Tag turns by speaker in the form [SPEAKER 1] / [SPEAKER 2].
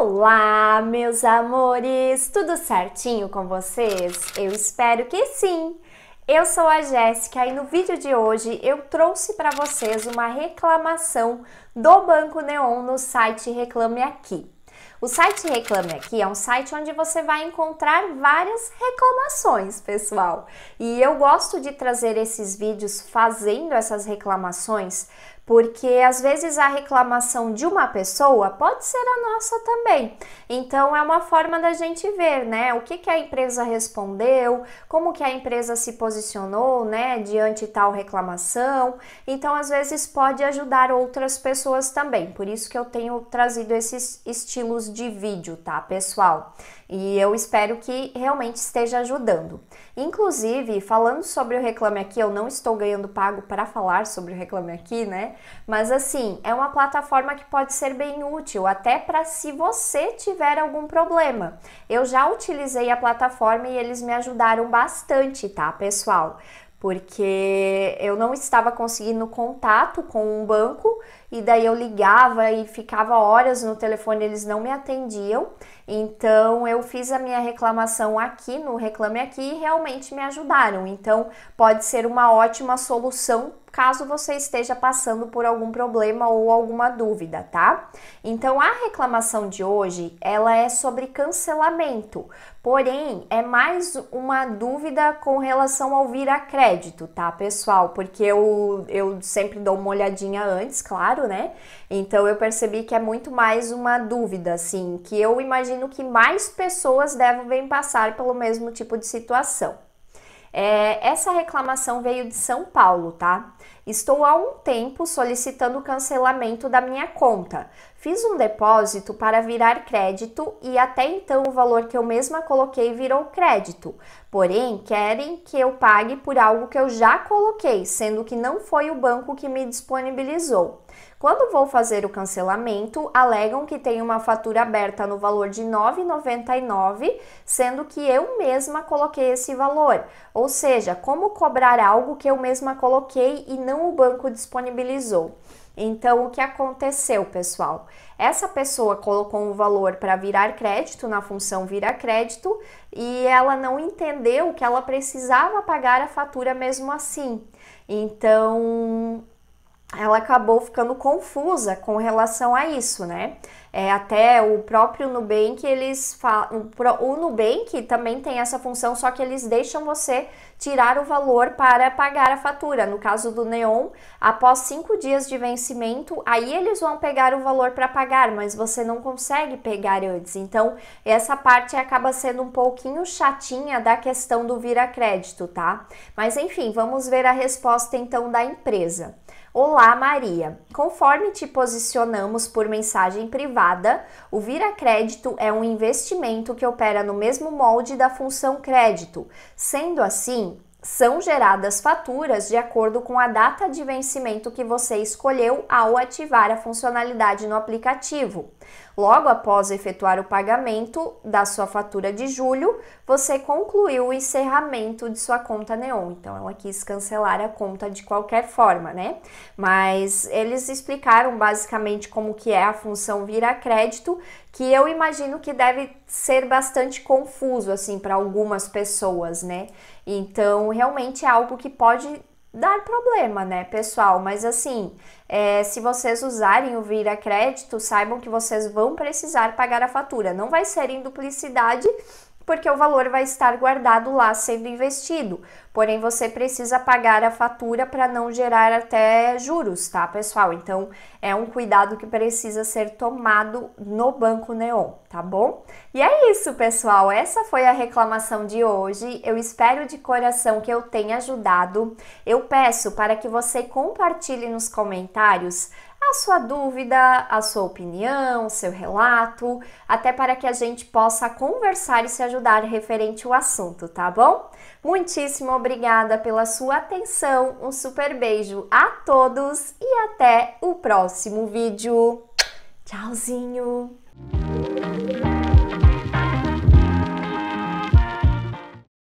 [SPEAKER 1] Olá, meus amores! Tudo certinho com vocês? Eu espero que sim! Eu sou a Jéssica e no vídeo de hoje eu trouxe para vocês uma reclamação do Banco Neon no site Reclame Aqui. O site Reclame Aqui é um site onde você vai encontrar várias reclamações, pessoal. E eu gosto de trazer esses vídeos fazendo essas reclamações porque às vezes a reclamação de uma pessoa pode ser a nossa também. Então é uma forma da gente ver, né, o que, que a empresa respondeu, como que a empresa se posicionou, né, diante tal reclamação. Então às vezes pode ajudar outras pessoas também. Por isso que eu tenho trazido esses estilos de vídeo, tá, pessoal? E eu espero que realmente esteja ajudando. Inclusive, falando sobre o Reclame Aqui, eu não estou ganhando pago para falar sobre o Reclame Aqui, né? Mas assim, é uma plataforma que pode ser bem útil, até para se você tiver algum problema. Eu já utilizei a plataforma e eles me ajudaram bastante, tá, pessoal? Porque eu não estava conseguindo contato com um banco e daí eu ligava e ficava horas no telefone, eles não me atendiam. Então eu fiz a minha reclamação aqui no Reclame Aqui e realmente me ajudaram. Então pode ser uma ótima solução caso você esteja passando por algum problema ou alguma dúvida, tá? Então a reclamação de hoje, ela é sobre cancelamento. Porém, é mais uma dúvida com relação ao vir a crédito, tá, pessoal? Porque eu, eu sempre dou uma olhadinha antes, claro, claro, né? Então eu percebi que é muito mais uma dúvida, assim, que eu imagino que mais pessoas devem passar pelo mesmo tipo de situação. É, essa reclamação veio de São Paulo, tá? Estou há um tempo solicitando o cancelamento da minha conta, Fiz um depósito para virar crédito e até então o valor que eu mesma coloquei virou crédito. Porém, querem que eu pague por algo que eu já coloquei, sendo que não foi o banco que me disponibilizou. Quando vou fazer o cancelamento, alegam que tem uma fatura aberta no valor de R$ 9,99, sendo que eu mesma coloquei esse valor. Ou seja, como cobrar algo que eu mesma coloquei e não o banco disponibilizou? Então, o que aconteceu, pessoal? Essa pessoa colocou um valor para virar crédito na função vira crédito e ela não entendeu que ela precisava pagar a fatura mesmo assim. Então, ela acabou ficando confusa com relação a isso, né? É, até o próprio Nubank, eles falam. O Nubank também tem essa função, só que eles deixam você tirar o valor para pagar a fatura. No caso do Neon, após cinco dias de vencimento, aí eles vão pegar o valor para pagar, mas você não consegue pegar antes. Então, essa parte acaba sendo um pouquinho chatinha da questão do vira crédito, tá? Mas enfim, vamos ver a resposta então da empresa. Olá Maria. Conforme te posicionamos por mensagem privada, o Vira Crédito é um investimento que opera no mesmo molde da função crédito. Sendo assim, são geradas faturas de acordo com a data de vencimento que você escolheu ao ativar a funcionalidade no aplicativo. Logo após efetuar o pagamento da sua fatura de julho, você concluiu o encerramento de sua conta Neon. Então, ela quis cancelar a conta de qualquer forma, né? Mas eles explicaram basicamente como que é a função vira crédito, que eu imagino que deve ser bastante confuso assim para algumas pessoas, né? Então, realmente é algo que pode dar problema, né, pessoal? Mas assim, é, se vocês usarem o Vira Crédito, saibam que vocês vão precisar pagar a fatura. Não vai ser em duplicidade, porque o valor vai estar guardado lá sendo investido. Porém, você precisa pagar a fatura para não gerar até juros, tá, pessoal? Então, é um cuidado que precisa ser tomado no Banco Neon, tá bom? E é isso, pessoal. Essa foi a reclamação de hoje. Eu espero de coração que eu tenha ajudado. Eu peço para que você compartilhe nos comentários a sua dúvida, a sua opinião, seu relato, até para que a gente possa conversar e se ajudar referente ao assunto, tá bom? Muitíssimo obrigada pela sua atenção, um super beijo a todos e até o próximo vídeo. Tchauzinho!